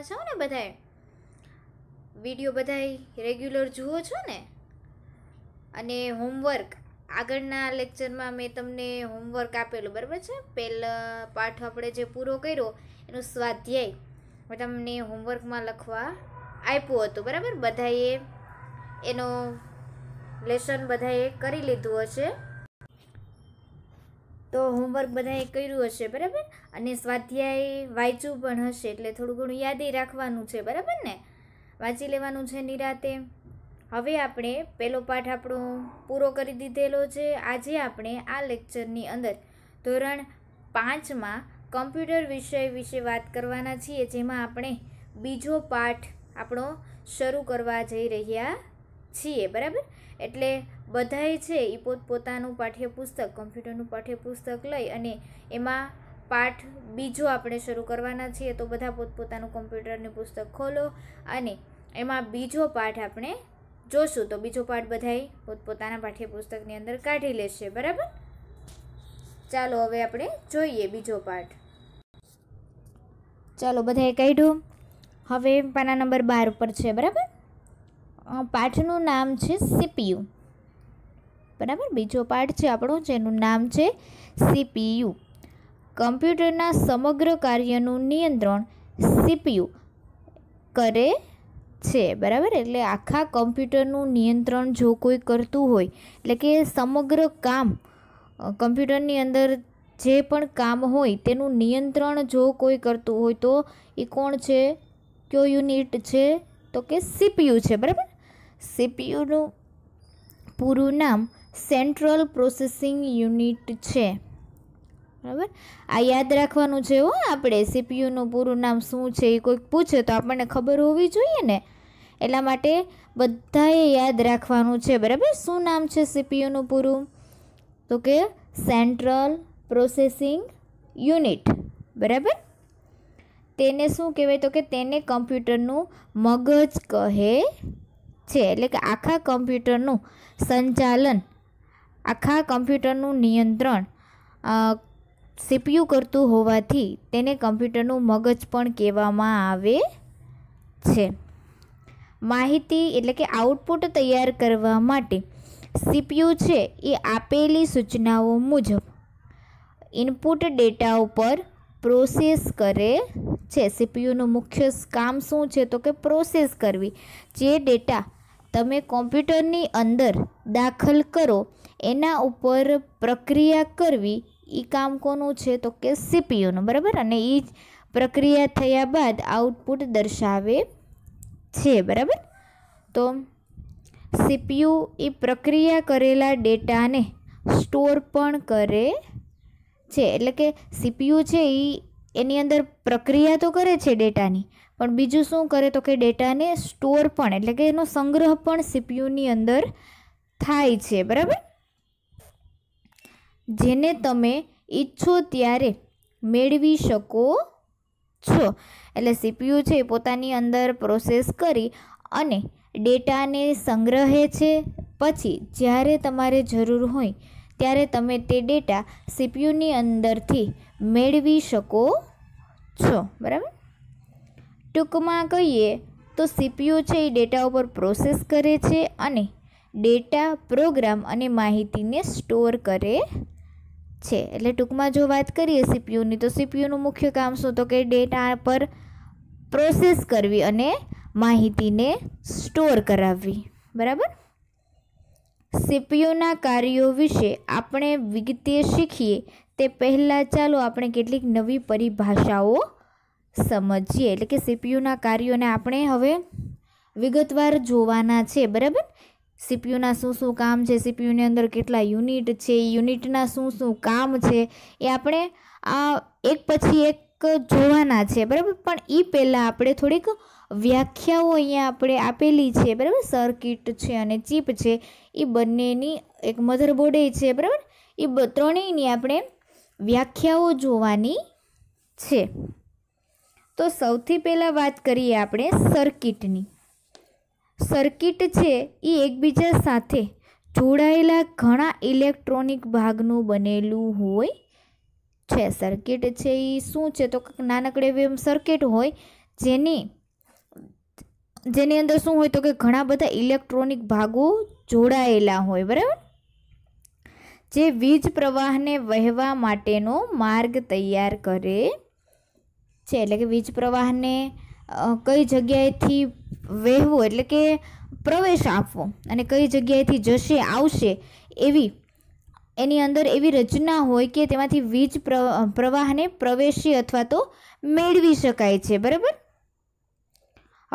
મજામાં છો ને બધાએ વિડીયો બધાએ રેગ્યુલર જુઓ છો ને અને હોમવર્ક આગળના લેક્ચરમાં મેં તમને હોમવર્ક આપેલું બરાબર છે પહેલાં પાઠ આપણે જે પૂરો કર્યો એનું સ્વાધ્યાય મેં તમને હોમવર્કમાં લખવા આપ્યું હતું બરાબર બધાએ એનો લેસન બધાએ કરી લીધું હશે તો હોમવર્ક બધાએ કર્યું હશે બરાબર અને સ્વાધ્યાય વાંચ્યું પણ હશે એટલે થોડું ઘણું યાદી રાખવાનું છે બરાબર ને વાંચી લેવાનું છે નિરાતે હવે આપણે પહેલો પાઠ આપણો પૂરો કરી દીધેલો છે આજે આપણે આ લેક્ચરની અંદર ધોરણ પાંચમાં કમ્પ્યુટર વિષય વિશે વાત કરવાના છીએ જેમાં આપણે બીજો પાઠ આપણો શરૂ કરવા જઈ રહ્યા છીએ બરાબર એટલે બધાએ છે એ પોતપોતાનું પાઠ્યપુસ્તક કમ્પ્યુટરનું પાઠ્યપુસ્તક લઈ અને એમાં પાઠ બીજો આપણે શરૂ કરવાના છીએ તો બધા પોતપોતાનું કમ્પ્યુટરનું પુસ્તક ખોલો અને એમાં બીજો પાઠ આપણે જોશું તો બીજો પાઠ બધાએ પોતપોતાના પાઠ્યપુસ્તકની અંદર કાઢી લેશે બરાબર ચાલો હવે આપણે જોઈએ બીજો પાઠ ચાલો બધાએ કાઢ્યું હવે પાના નંબર બાર ઉપર છે બરાબર પાઠનું નામ છે સીપીયુ બરાબર બીજો પાર્ટ છે આપણો જેનું નામ છે સીપીયુ કમ્પ્યુટરના સમગ્ર કાર્યનું નિયંત્રણ સીપીયુ કરે છે બરાબર એટલે આખા કમ્પ્યુટરનું નિયંત્રણ જો કોઈ કરતું હોય એટલે કે સમગ્ર કામ કમ્પ્યુટરની અંદર જે પણ કામ હોય તેનું નિયંત્રણ જો કોઈ કરતું હોય તો એ કોણ છે કયો યુનિટ છે તો કે સીપીયુ છે બરાબર સીપીયુનું પૂરું નામ સેન્ટ્રલ પ્રોસેસિંગ યુનિટ છે બરાબર આ યાદ રાખવાનું છે હો આપણે સીપીયુનું પૂરું નામ શું છે એ કોઈક પૂછે તો આપણને ખબર હોવી જોઈએ ને એટલા માટે બધાએ યાદ રાખવાનું છે બરાબર શું નામ છે સીપીયુનું પૂરું તો કે સેન્ટ્રલ પ્રોસેસિંગ યુનિટ બરાબર તેને શું કહેવાય તો કે તેને કમ્પ્યુટરનું મગજ કહે છે એટલે કે આખા કમ્પ્યુટરનું સંચાલન આખા કમ્પ્યુટરનું નિયંત્રણ સીપીયુ કરતું હોવાથી તેને કમ્પ્યુટરનું મગજ પણ કહેવામાં આવે છે માહિતી એટલે કે આઉટપુટ તૈયાર કરવા માટે સીપીયુ છે એ આપેલી સૂચનાઓ મુજબ ઇનપુટ ડેટા ઉપર પ્રોસેસ કરે છે સીપીયુનું મુખ્ય કામ શું છે તો કે પ્રોસેસ કરવી જે ડેટા તમે કોમ્પ્યુટરની અંદર દાખલ કરો એના ઉપર પ્રક્રિયા કરવી એ કામ કોનું છે તો કે સીપીયુનું બરાબર અને એ પ્રક્રિયા થયા બાદ આઉટપુટ દર્શાવે છે બરાબર તો સીપીયુ એ પ્રક્રિયા કરેલા ડેટાને સ્ટોર પણ કરે છે એટલે કે સીપીયુ છે એ એની અંદર પ્રક્રિયા તો કરે છે ડેટાની પણ બીજું શું કરે તો કે ડેટાને સ્ટોર પણ એટલે કે એનો સંગ્રહ પણ સીપીયુની અંદર થાય છે બરાબર જેને તમે ઈચ્છો ત્યારે મેળવી શકો છો એટલે સીપીયુ છે એ પોતાની અંદર પ્રોસેસ કરી અને ડેટાને સંગ્રહે છે પછી જ્યારે તમારે જરૂર હોય ત્યારે તમે તે ડેટા સીપીયુની અંદરથી મેળવી શકો છો બરાબર ટૂંકમાં કહીએ તો સીપીયુ છે એ ડેટા ઉપર પ્રોસેસ કરે છે અને ડેટા પ્રોગ્રામ અને માહિતીને સ્ટોર કરે છે એટલે ટૂંકમાં જો વાત કરીએ સીપીયુની તો સીપીયુનું મુખ્ય કામ શું તો કે ડેટા પર પ્રોસેસ કરવી અને માહિતીને સ્ટોર કરાવવી બરાબર સીપીયુના કાર્યો વિશે આપણે વિગતે શીખીએ તે પહેલાં ચાલો આપણે કેટલીક નવી પરિભાષાઓ સમજીએ એટલે કે સીપીયુના કાર્યોને આપણે હવે વિગતવાર જોવાના છે બરાબર સીપીયુના શું શું કામ છે સીપીયુની અંદર કેટલા યુનિટ છે યુનિટના શું શું કામ છે એ આપણે આ એક પછી એક જોવાના છે બરાબર પણ એ પહેલાં આપણે થોડીક વ્યાખ્યાઓ અહીંયા આપણે આપેલી છે બરાબર સર્કિટ છે અને ચીપ છે એ બંનેની એક મધરબોર્ડ છે બરાબર એ ત્રણેયની આપણે વ્યાખ્યાઓ જોવાની છે તો સૌથી પહેલાં વાત કરીએ આપણે સર્કિટની સર્કિટ છે એ એકબીજા સાથે જોડાયેલા ઘણા ઇલેક્ટ્રોનિક ભાગનું બનેલું હોય છે સર્કિટ છે એ શું છે તો નાનકડે એવી સર્કિટ હોય જેની જેની અંદર શું હોય તો કે ઘણા બધા ઇલેક્ટ્રોનિક ભાગો જોડાયેલા હોય બરાબર જે વીજ પ્રવાહને વહેવા માટેનો માર્ગ તૈયાર કરે છે એટલે કે વીજ પ્રવાહને કઈ જગ્યાએથી વહેવો એટલે કે પ્રવેશ આપવો અને કઈ જગ્યાએથી જશે આવશે એવી એની અંદર એવી રચના હોય કે તેમાંથી વીજ પ્ર પ્રવાહને પ્રવેશી અથવા તો મેળવી શકાય છે બરાબર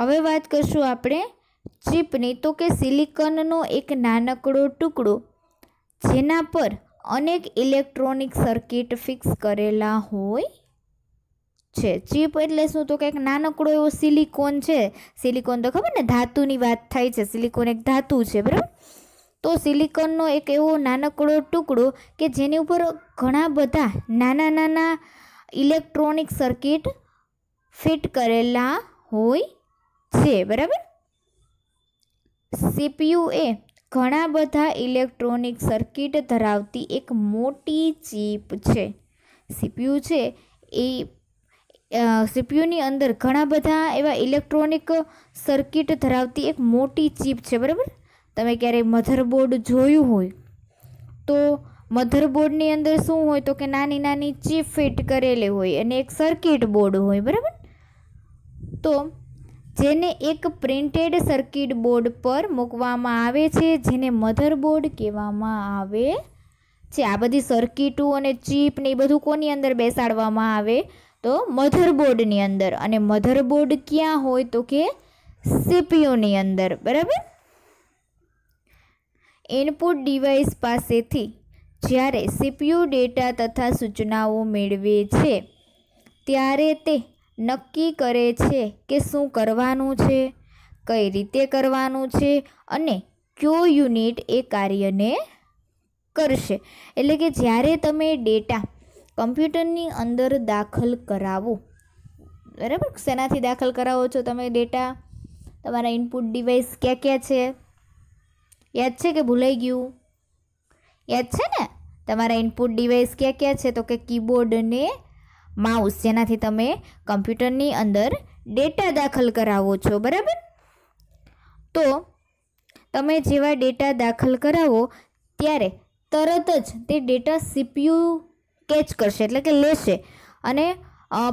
હવે વાત કરશું આપણે ચીપની તો કે સિલિકનનો એક નાનકડો ટુકડો જેના પર અનેક ઇલેક્ટ્રોનિક સર્કિટ ફિક્સ કરેલા હોય છે ચીપ એટલે શું તો કંઈક નાનકડો એવો સિલિકોન છે સિલિકોન તો ખબર ને ધાતુની વાત થાય છે સિલિકોન એક ધાતુ છે બરાબર તો સિલિકોનનો એક એવો નાનકડો ટુકડો કે જેની ઉપર ઘણા બધા નાના નાના ઇલેક્ટ્રોનિક સર્કિટ ફિટ કરેલા હોય છે બરાબર સીપીયુ એ ઘણા બધા ઇલેક્ટ્રોનિક સર્કિટ ધરાવતી એક મોટી ચીપ છે સીપીયુ છે એ સીપીયુની અંદર ઘણા બધા એવા ઇલેક્ટ્રોનિક સર્કિટ ધરાવતી એક મોટી ચીપ છે બરાબર તમે ક્યારેય મધરબોર્ડ જોયું હોય તો મધરબોર્ડની અંદર શું હોય તો કે નાની નાની ચીપ ફિટ કરેલી હોય અને એક સર્કિટ બોર્ડ હોય બરાબર તો જેને એક પ્રિન્ટેડ સર્કિટ બોર્ડ પર મૂકવામાં આવે છે જેને મધરબોર્ડ કહેવામાં આવે છે આ બધી સર્કિટો અને ચીપ ને એ બધું કોની અંદર બેસાડવામાં આવે તો મધરબોર્ડની અંદર અને મધરબોર્ડ ક્યાં હોય તો કે સીપીયુની અંદર બરાબર ઇનપુટ ડિવાઇસ પાસેથી જ્યારે સીપીયુ ડેટા તથા સૂચનાઓ મેળવે છે ત્યારે તે નક્કી કરે છે કે શું કરવાનું છે કઈ રીતે કરવાનું છે અને કયો યુનિટ એ કાર્યને કરશે એટલે કે જ્યારે તમે ડેટા કમ્પ્યુટરની અંદર દાખલ કરાવો બરાબર શેનાથી દાખલ કરાવો છો તમે ડેટા તમારા ઇનપુટ ડિવાઇસ ક્યાં ક્યાં છે યાદ છે કે ભૂલાઈ ગયું યાદ છે ને તમારા ઇનપુટ ડિવાઇસ ક્યાં ક્યાં છે તો કે કીબોર્ડ ને માઉસ જેનાથી તમે કમ્પ્યુટરની અંદર ડેટા દાખલ કરાવો છો બરાબર તો તમે જેવા ડેટા દાખલ કરાવો ત્યારે તરત જ તે ડેટા સીપીયુ કેચ કરશે એટલે કે લેશે અને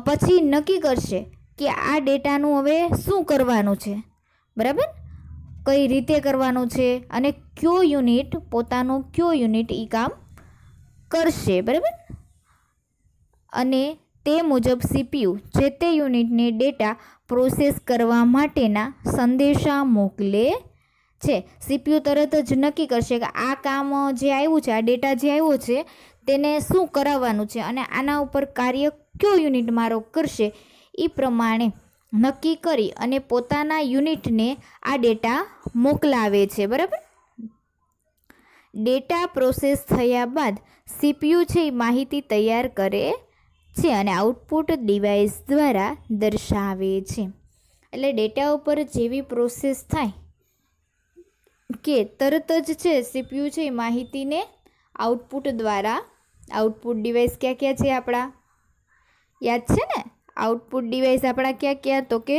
પછી નક્કી કરશે કે આ ડેટાનું હવે શું કરવાનું છે બરાબર કઈ રીતે કરવાનું છે અને કયો યુનિટ પોતાનો કયો યુનિટ એ કામ કરશે બરાબર અને તે મુજબ સીપીયુ જે તે યુનિટને ડેટા પ્રોસેસ કરવા માટેના સંદેશા મોકલે છે સીપીયુ તરત જ નક્કી કરશે કે આ કામ જે આવ્યું છે આ ડેટા જે આવ્યો છે તેને શું કરાવવાનું છે અને આના ઉપર કાર્ય કયો યુનિટ મારો કરશે એ પ્રમાણે નક્કી કરી અને પોતાના યુનિટને આ ડેટા મોકલાવે છે બરાબર ડેટા પ્રોસેસ થયા બાદ સીપીયુ છે એ માહિતી તૈયાર કરે છે અને આઉટપુટ ડિવાઇસ દ્વારા દર્શાવે છે એટલે ડેટા ઉપર જેવી પ્રોસેસ થાય કે તરત જ છે સીપીયુ છે એ માહિતીને આઉટપુટ દ્વારા આઉટપુટ ડિવાઇસ ક્યાં ક્યાં છે આપણા યાદ છે ને આઉટપુટ ડિવાઇસ આપણા ક્યાં ક્યાં તો કે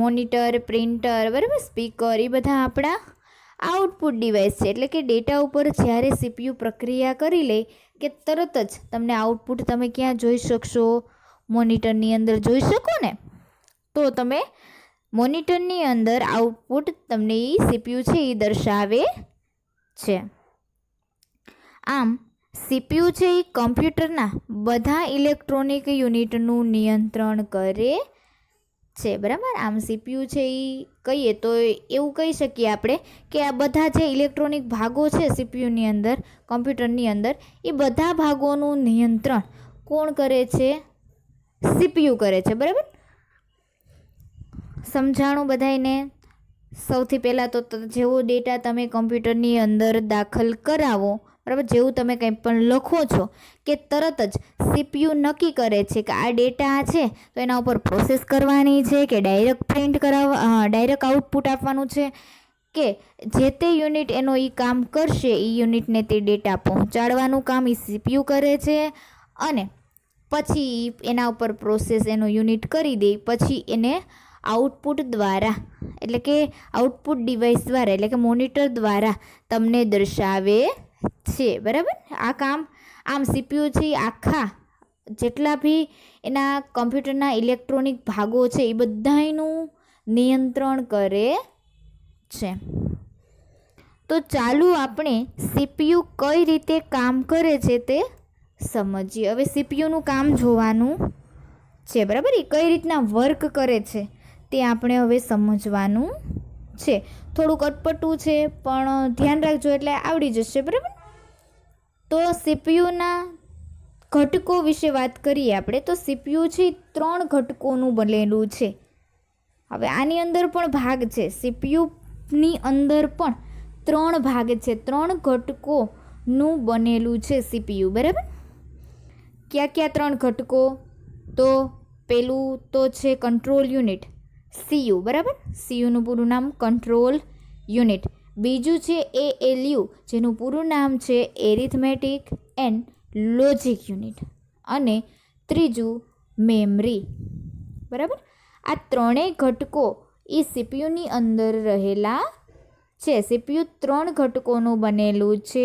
મોનિટર પ્રિન્ટર બરાબર સ્પીકર એ બધા આપણા આઉટપુટ ડિવાઇસ છે એટલે કે ડેટા ઉપર જ્યારે સીપીયુ પ્રક્રિયા કરી લે કે તરત જ તમને આઉટપુટ તમે ક્યાં જોઈ શકશો મોનિટરની અંદર જોઈ શકો ને તો તમે મોનિટરની અંદર આઉટપુટ તમને એ સીપીયુ છે એ દર્શાવે છે આમ સીપીયુ છે એ કમ્પ્યુટરના બધા ઇલેક્ટ્રોનિક યુનિટનું નિયંત્રણ કરે છે બરાબર આમ સીપીયુ છે એ કહીએ તો એવું કહી શકીએ આપણે કે આ બધા જે ઇલેક્ટ્રોનિક ભાગો છે સીપીયુની અંદર કમ્પ્યુટરની અંદર એ બધા ભાગોનું નિયંત્રણ કોણ કરે છે સીપીયુ કરે છે બરાબર સમજાણું બધાને સૌથી પહેલાં તો જેવો ડેટા તમે કમ્પ્યુટરની અંદર દાખલ કરાવો બરાબર જેવું તમે કંઈ પણ લખો છો કે તરત જ સીપીયુ નક્કી કરે છે કે આ ડેટા છે તો એના ઉપર પ્રોસેસ કરવાની છે કે ડાયરેક્ટ પ્રિન્ટ કરાવવા ડાયરેક્ટ આઉટપુટ આપવાનું છે કે જે તે યુનિટ એનો એ કામ કરશે એ યુનિટને તે ડેટા પહોંચાડવાનું કામ એ સીપીયુ કરે છે અને પછી એના ઉપર પ્રોસેસ એનું યુનિટ કરી દે પછી એને આઉટપુટ દ્વારા એટલે કે આઉટપુટ ડિવાઇસ દ્વારા એટલે કે મોનિટર દ્વારા તમને દર્શાવે છે બરાબર આ કામ આમ સીપીયુ છે આખા જેટલા બી એના કમ્પ્યુટરના ઇલેક્ટ્રોનિક ભાગો છે એ બધાનું નિયંત્રણ કરે છે તો ચાલુ આપણે સીપીયુ કઈ રીતે કામ કરે છે તે સમજીએ હવે સીપીયુનું કામ જોવાનું છે બરાબર એ કઈ રીતના વર્ક કરે છે તે આપણે હવે સમજવાનું છે થોડુંક અટપટું છે પણ ધ્યાન રાખજો એટલે આવડી જશે બરાબર તો સીપીયુના ઘટકો વિશે વાત કરીએ આપણે તો સીપીયુ છે ત્રણ ઘટકોનું બનેલું છે હવે આની અંદર પણ ભાગ છે સીપીયુની અંદર પણ ત્રણ ભાગ છે ત્રણ ઘટકોનું બનેલું છે સીપીયુ બરાબર કયા કયા ત્રણ ઘટકો તો પેલું તો છે કંટ્રોલ યુનિટ સીયુ બરાબર સીયુનું પૂરું નામ કંટ્રોલ યુનિટ બીજું છે એ એલયુ જેનું પૂરું નામ છે એરિથમેટિક એન્ડ લોજિક યુનિટ અને ત્રીજું મેમરી બરાબર આ ત્રણેય ઘટકો એ સીપીયુની અંદર રહેલા છે સીપીયુ ત્રણ ઘટકોનું બનેલું છે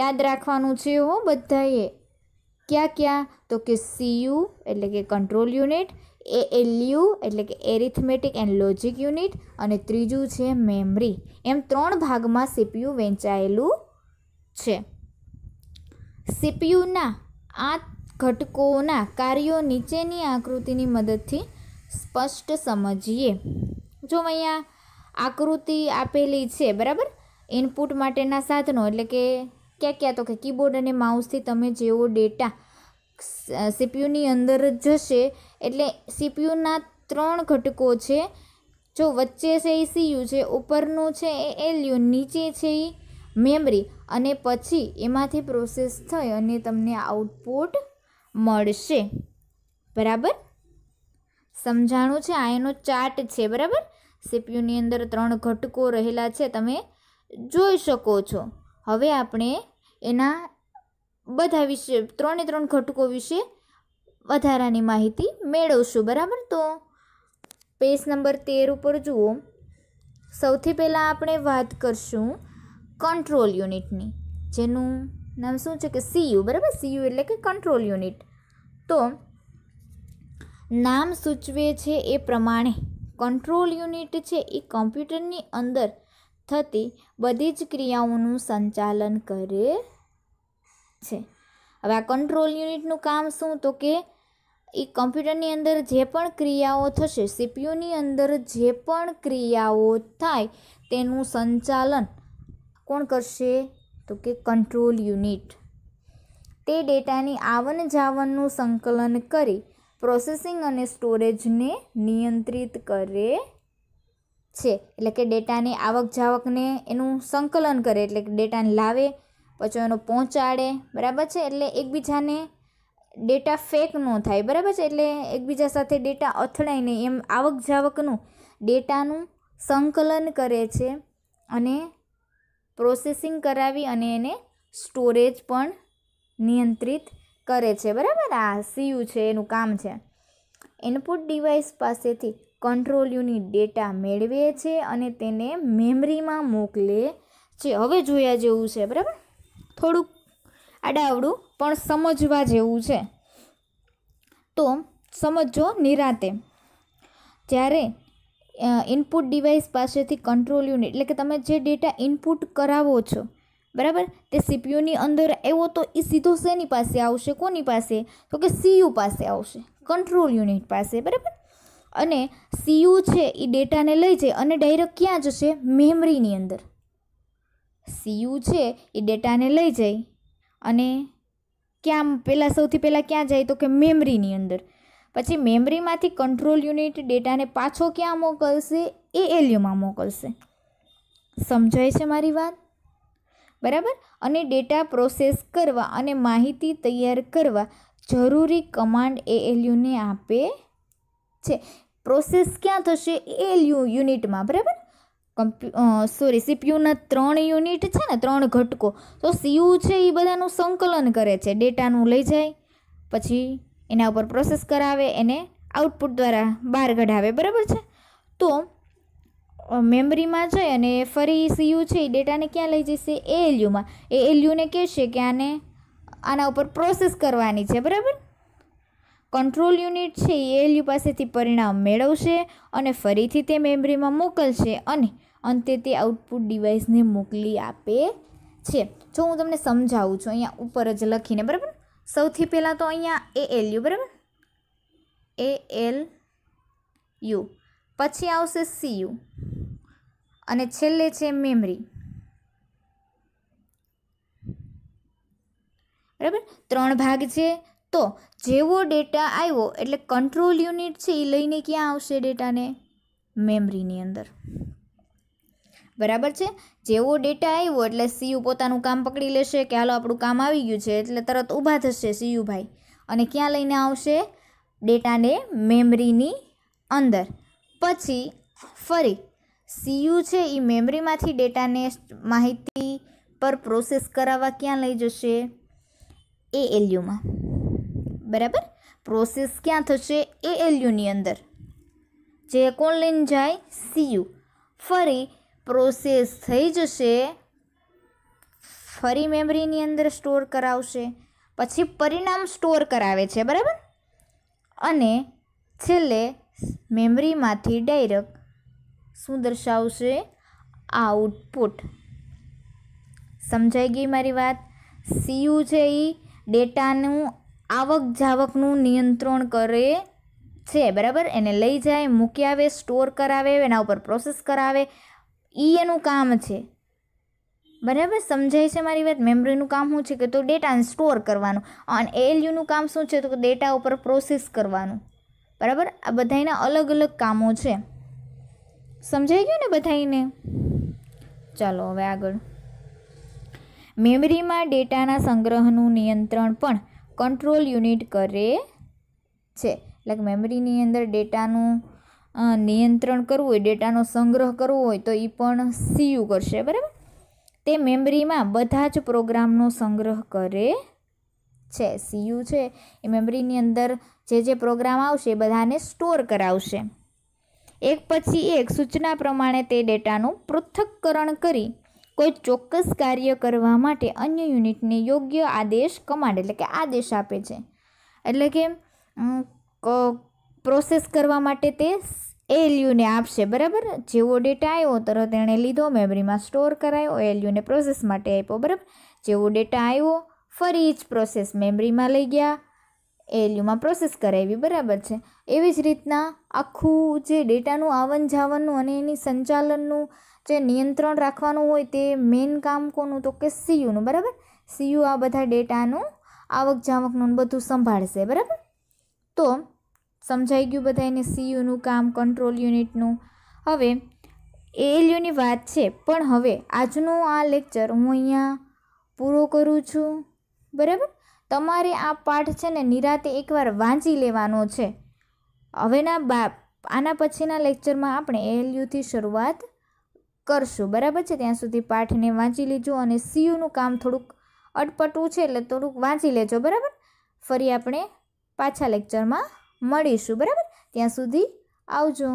યાદ રાખવાનું છે હો બધાએ ક્યાં ક્યાં તો કે સીયુ એટલે કે કંટ્રોલ યુનિટ એ એલયુ એટલે કે એરિથમેટિક એન્ડ લોજિક યુનિટ અને ત્રીજું છે મેમરી એમ ત્રણ ભાગમાં સીપીયુ વહેંચાયેલું છે સીપીયુના આ ઘટકોના કાર્યો નીચેની આકૃતિની મદદથી સ્પષ્ટ સમજીએ જો અહીંયા આકૃતિ આપેલી છે બરાબર ઇનપુટ માટેના સાધનો એટલે કે ક્યાં ક્યાં તો કે કીબોર્ડ અને માઉસથી તમે જેવો ડેટા સીપીયુની અંદર જ જશે એટલે સીપીયુના ત્રણ ઘટકો છે જો વચ્ચે છે એ સીયુ છે ઉપરનું છે એ એલયુ નીચે છે એ મેમરી અને પછી એમાંથી પ્રોસેસ થઈ અને તમને આઉટપુટ મળશે બરાબર સમજાણું છે આ એનો ચાર્ટ છે બરાબર સીપીયુની અંદર ત્રણ ઘટકો રહેલા છે તમે જોઈ શકો છો હવે આપણે એના બધા વિશે ત્રણે ત્રણ ઘટકો વિશે વધારાની માહિતી મેળવશું બરાબર તો પેજ નંબર તેર ઉપર જુઓ સૌથી પહેલાં આપણે વાત કરશું કંટ્રોલ યુનિટની જેનું નામ શું છે કે સીયુ બરાબર સીયુ એટલે કે કંટ્રોલ યુનિટ તો નામ સૂચવે છે એ પ્રમાણે કંટ્રોલ યુનિટ છે એ કોમ્પ્યુટરની અંદર થતી બધી જ ક્રિયાઓનું સંચાલન કરે છે હવે આ કંટ્રોલ યુનિટનું કામ શું તો કે એ કમ્પ્યુટરની અંદર જે પણ ક્રિયાઓ થશે સીપીયુની અંદર જે પણ ક્રિયાઓ થાય તેનું સંચાલન કોણ કરશે તો કે કંટ્રોલ યુનિટ તે ડેટાની આવન જાવનનું સંકલન કરી પ્રોસેસિંગ અને સ્ટોરેજને નિયંત્રિત કરે છે એટલે કે ડેટાની આવક જાવકને એનું સંકલન કરે એટલે કે ડેટાને લાવે પછી એનો પહોંચાડે બરાબર છે એટલે એકબીજાને ડેટા ફેક ન થાય બરાબર છે એટલે એકબીજા સાથે ડેટા અથડાય નહીં એમ આવક જાવકનું ડેટાનું સંકલન કરે છે અને પ્રોસેસિંગ કરાવી અને એને સ્ટોરેજ પણ નિયંત્રિત કરે છે બરાબર આ સીયુ છે એનું કામ છે ઇનપુટ ડિવાઇસ પાસેથી કંટ્રોલ યુનિટ ડેટા મેળવે છે અને તેને મેમરીમાં મોકલે છે હવે જોયા જેવું છે બરાબર થોડુંક આડાવડું પણ સમજવા જેવું છે તો સમજો નિરાતે જ્યારે ઇનપુટ ડિવાઇસ પાસેથી કંટ્રોલ યુનિટ એટલે કે તમે જે ડેટા ઇનપુટ કરાવો છો બરાબર તે સીપીયુની અંદર એવો તો એ સીધો શેની પાસે આવશે કોની પાસે તો કે સીયુ પાસે આવશે કંટ્રોલ યુનિટ પાસે બરાબર અને સીયુ છે એ ડેટાને લઈ જાય અને ડાયરેક્ટ ક્યાં જશે મેમરીની અંદર સીયુ છે એ ડેટાને લઈ જાય અને ક્યાં પહેલાં સૌથી પહેલાં ક્યાં જાય તો કે મેમરીની અંદર પછી મેમરીમાંથી કંટ્રોલ યુનિટ ડેટાને પાછો ક્યાં મોકલશે એ એલયુમાં મોકલશે સમજાય છે મારી વાત બરાબર અને ડેટા પ્રોસેસ કરવા અને માહિતી તૈયાર કરવા જરૂરી કમાન્ડ એ એએલયુને આપે છે પ્રોસેસ ક્યાં થશે એ એએલયુ યુનિટમાં બરાબર કમ્પ્યુ સોરી સીપીયુના ત્રણ યુનિટ છે ને ત્રણ ઘટકો તો સીયુ છે એ બધાનું સંકલન કરે છે ડેટાનું લઈ જાય પછી એના ઉપર પ્રોસેસ કરાવે એને આઉટપુટ દ્વારા બહાર કઢાવે બરાબર છે તો મેમરીમાં જાય અને ફરી સીયુ છે એ ડેટાને ક્યાં લઈ જશે એ એલયુમાં એ એલયુને કહેશે કે આને આના ઉપર પ્રોસેસ કરવાની છે બરાબર કંટ્રોલ યુનિટ છે એ એલયુ પાસેથી પરિણામ મેળવશે અને ફરીથી તે મેમરીમાં મોકલશે અને અંતે તે આઉટપુટ ડિવાઇસને મોકલી આપે છે જો હું તમને સમજાવું છું અહીંયા ઉપર જ લખીને બરાબર સૌથી પહેલાં તો અહીંયા એ એલયુ બરાબર એ એલ યુ પછી આવશે સી યુ અને છેલ્લે છે મેમરી બરાબર ત્રણ ભાગ છે તો જેવો ડેટા આવ્યો એટલે કંટ્રોલ યુનિટ છે એ લઈને ક્યાં આવશે ડેટાને મેમરીની અંદર બરાબર છે જેવો ડેટા આવ્યો એટલે સીયુ પોતાનું કામ પકડી લેશે કે હાલો આપણું કામ આવી ગયું છે એટલે તરત ઊભા થશે સીયુભાઈ અને ક્યાં લઈને આવશે ડેટાને મેમરીની અંદર પછી ફરી સીયુ છે એ મેમરીમાંથી ડેટાને માહિતી પર પ્રોસેસ કરાવવા ક્યાં લઈ જશે એ એલયુમાં બરાબર પ્રોસેસ ક્યાં થશે એ એએલયુની અંદર જે કોણ લઈને જાય સીયુ ફરી પ્રોસેસ થઈ જશે ફરી મેમરીની અંદર સ્ટોર કરાવશે પછી પરિણામ સ્ટોર કરાવે છે બરાબર અને છેલ્લે મેમરીમાંથી ડાયરેક્ટ શું દર્શાવશે આઉટપુટ સમજાઈ ગઈ મારી વાત સીયુ છે એ ડેટાનું આવક જાવકનું નિયંત્રણ કરે છે બરાબર એને લઈ જાય મૂકી આવે સ્ટોર કરાવે એના ઉપર પ્રોસેસ કરાવે એ એનું કામ છે બરાબર સમજાય છે મારી વાત મેમરીનું કામ શું છે કે તો ડેટાને સ્ટોર કરવાનું અને એલયુનું કામ શું છે તો ડેટા ઉપર પ્રોસેસ કરવાનું બરાબર આ બધાના અલગ અલગ કામો છે સમજાઈ ગયું ને બધાને ચાલો હવે આગળ મેમરીમાં ડેટાના સંગ્રહનું નિયંત્રણ પણ કંટ્રોલ યુનિટ કરે છે એટલે મેમરીની અંદર ડેટાનું નિયંત્રણ કરવું હોય ડેટાનો સંગ્રહ કરવો હોય તો એ પણ સીયુ કરશે બરાબર તે મેમરીમાં બધા જ પ્રોગ્રામનો સંગ્રહ કરે છે સીયુ છે એ મેમરીની અંદર જે જે પ્રોગ્રામ આવશે એ બધાને સ્ટોર કરાવશે એક પછી એક સૂચના પ્રમાણે તે ડેટાનું પૃથક્કરણ કરી કોઈ ચોક્કસ કાર્ય કરવા માટે અન્ય યુનિટને યોગ્ય આદેશ કમાન્ડ એટલે કે આદેશ આપે છે એટલે કે પ્રોસેસ કરવા માટે તે એલયુને આપશે બરાબર જેવો ડેટા આવ્યો તરત એણે લીધો મેમરીમાં સ્ટોર કરાયો એલયુને પ્રોસેસ માટે આપ્યો બરાબર જેવો ડેટા આવ્યો ફરી જ પ્રોસેસ મેમરીમાં લઈ ગયા એલયુમાં પ્રોસેસ કરાવી બરાબર છે એવી જ રીતના આખું જે ડેટાનું આવન જાવનનું અને એની સંચાલનનું જે નિયંત્રણ રાખવાનું હોય તે મેઇન કામ કોનું તો કે સીયુનું બરાબર સીયુ આ બધા ડેટાનું આવક જાવકનું બધું સંભાળશે બરાબર તો સમજાઈ ગયું બધાને સીયુનું કામ કંટ્રોલ યુનિટનું હવે એએલયુની વાત છે પણ હવે આજનું આ લેક્ચર હું અહીંયા પૂરો કરું છું બરાબર તમારે આ પાઠ છે ને નિરાતે એકવાર વાંચી લેવાનો છે હવેના બા આના પછીના લેક્ચરમાં આપણે એએલયુથી શરૂઆત કરશું બરાબર છે ત્યાં સુધી પાઠને વાંચી લેજો અને સીયુનું કામ થોડુંક અટપટું છે એટલે થોડુંક વાંચી લેજો બરાબર ફરી આપણે પાછા લેક્ચરમાં મળીશું બરાબર ત્યાં સુધી આવજો